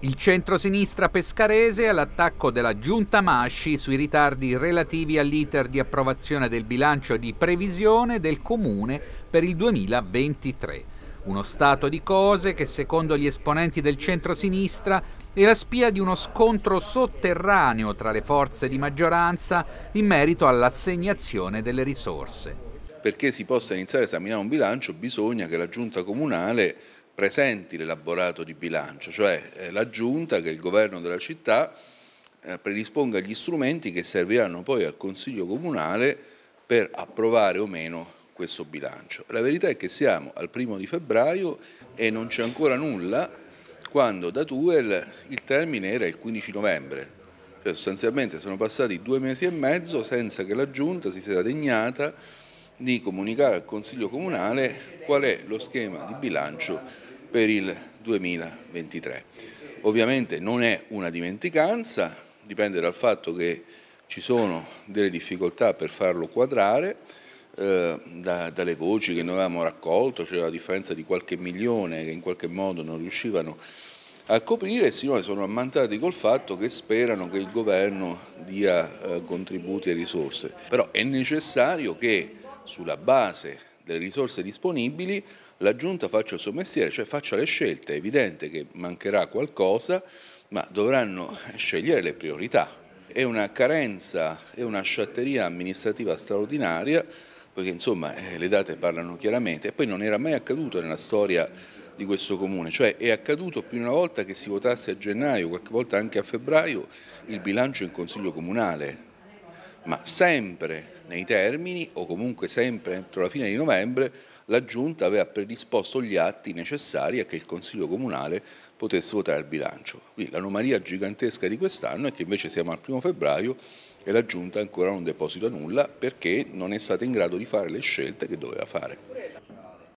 Il centro-sinistra pescarese all'attacco della giunta Masci sui ritardi relativi all'iter di approvazione del bilancio di previsione del comune per il 2023. Uno stato di cose che secondo gli esponenti del centro-sinistra la spia di uno scontro sotterraneo tra le forze di maggioranza in merito all'assegnazione delle risorse. Perché si possa iniziare a esaminare un bilancio bisogna che la giunta comunale presenti l'elaborato di bilancio, cioè eh, la giunta che il governo della città eh, predisponga gli strumenti che serviranno poi al Consiglio Comunale per approvare o meno questo bilancio. La verità è che siamo al primo di febbraio e non c'è ancora nulla quando da Tuel il termine era il 15 novembre. Cioè sostanzialmente sono passati due mesi e mezzo senza che la Giunta si sia degnata di comunicare al Consiglio Comunale qual è lo schema di bilancio per il 2023. Ovviamente non è una dimenticanza, dipende dal fatto che ci sono delle difficoltà per farlo quadrare, eh, da, dalle voci che noi avevamo raccolto, c'era cioè la differenza di qualche milione che in qualche modo non riuscivano a coprire, e sono ammantati col fatto che sperano che il governo dia eh, contributi e risorse. Però è necessario che sulla base delle risorse disponibili la Giunta faccia il suo mestiere, cioè faccia le scelte. È evidente che mancherà qualcosa, ma dovranno scegliere le priorità. È una carenza, è una sciatteria amministrativa straordinaria, perché insomma eh, le date parlano chiaramente, e poi non era mai accaduto nella storia di questo comune, cioè è accaduto più di una volta che si votasse a gennaio, qualche volta anche a febbraio, il bilancio in consiglio comunale, ma sempre nei termini o comunque sempre entro la fine di novembre, la Giunta aveva predisposto gli atti necessari a che il Consiglio Comunale potesse votare il bilancio. Quindi l'anomalia gigantesca di quest'anno è che invece siamo al primo febbraio e la Giunta ancora non deposita nulla perché non è stata in grado di fare le scelte che doveva fare.